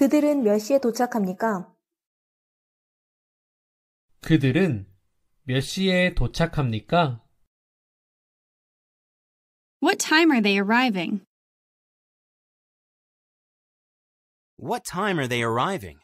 그들은 몇 시에 도착합니까? 그들은 몇 시에 도착합니까? What time are they arriving? What time are they arriving?